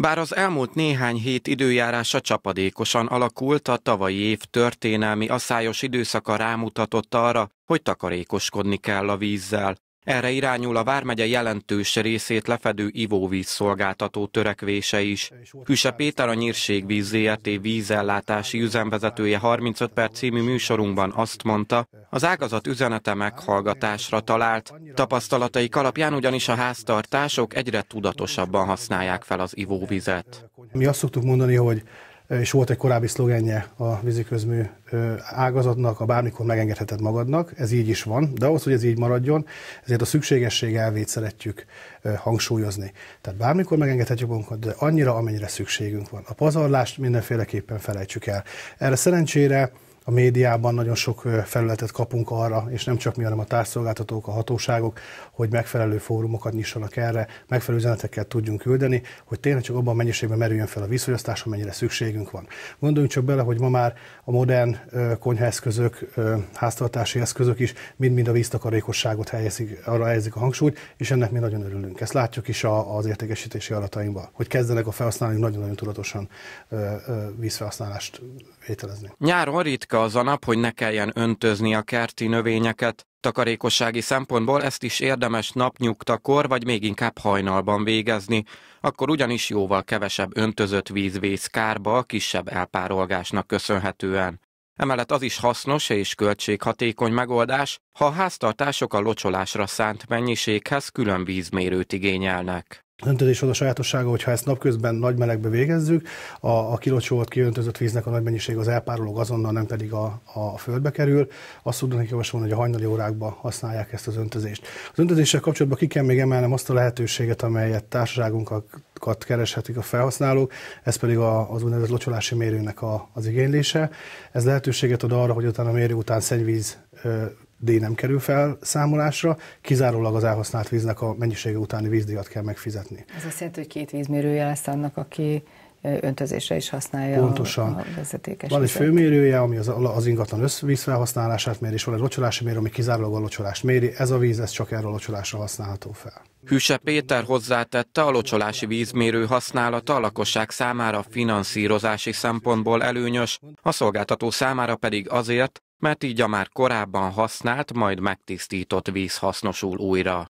Bár az elmúlt néhány hét időjárása csapadékosan alakult, a tavalyi év történelmi aszályos időszaka rámutatott arra, hogy takarékoskodni kell a vízzel. Erre irányul a Vármegye jelentős részét lefedő ivóvíz szolgáltató törekvése is. Küse Péter a Nyírségvíz ZRT vízellátási üzemvezetője 35 perc című műsorunkban azt mondta, az ágazat üzenete meghallgatásra talált. Tapasztalataik alapján ugyanis a háztartások egyre tudatosabban használják fel az ivóvizet. Mi azt szoktuk mondani, hogy és volt egy korábbi szlogenje a víziközmű ágazatnak, a bármikor megengedheted magadnak, ez így is van, de ahhoz, hogy ez így maradjon, ezért a szükségesség elvét szeretjük hangsúlyozni. Tehát bármikor megengedhetjük magunkat, de annyira, amennyire szükségünk van. A pazarlást mindenféleképpen felejtsük el. Erre szerencsére a médiában nagyon sok felületet kapunk arra, és nem csak mi, hanem a társszolgáltatók, a hatóságok, hogy megfelelő fórumokat nyissanak erre, megfelelő üzeneteket tudjunk küldeni, hogy tényleg csak abban a mennyiségben merüljön fel a vízfogyasztás, amennyire szükségünk van. Gondoljunk csak bele, hogy ma már a modern konyhaeszközök, háztartási eszközök is mind-mind a víztakarékosságot helyezik, arra helyezik a hangsúlyt, és ennek mi nagyon örülünk. Ezt látjuk is az értékesítési adatainkban, hogy kezdenek a felhasználók nagyon-nagyon tudatosan vízfelhasználást vételezni. Nyáron ritka az a nap, hogy ne kelljen öntözni a kerti növényeket. Takarékossági szempontból ezt is érdemes napnyugtakor, vagy még inkább hajnalban végezni, akkor ugyanis jóval kevesebb öntözött víz kárba a kisebb elpárolgásnak köszönhetően. Emellett az is hasznos és költséghatékony megoldás, ha a háztartások a locsolásra szánt mennyiséghez külön vízmérőt igényelnek. Öntözés az a sajátossága, hogyha ezt napközben nagy melegbe végezzük, a, a kilocsót kiöntözött víznek a nagy mennyiség az elpárolog azonnal, nem pedig a, a földbe kerül. Azt tudnak javasolni, hogy a hajnali órákban használják ezt az öntözést. Az öntözéssel kapcsolatban ki kell még emelnem azt a lehetőséget, amelyet társaságunkat kereshetik a felhasználók, ez pedig a, az úgynevezett locsolási mérőnek a, az igénylése. Ez lehetőséget ad arra, hogy utána a mérő után szennyvíz D nem kerül fel számolásra, kizárólag az elhasznált víznek a mennyisége utáni vízdíjat kell megfizetni. Ez azt jelenti, hogy két vízmérője lesz annak, aki öntözésre is használja Pontosan. a vezetékes Van egy vizet. főmérője, ami az, az ingatlan felhasználását méri, és van egy locsolási mérő, ami kizárólag a locsolást méri. Ez a víz, ez csak erre a locsolásra használható fel. Hűse Péter hozzátette, a locsolási vízmérő használata a lakosság számára finanszírozási szempontból előnyös, a szolgáltató számára pedig azért, mert így a már korábban használt, majd megtisztított víz hasznosul újra.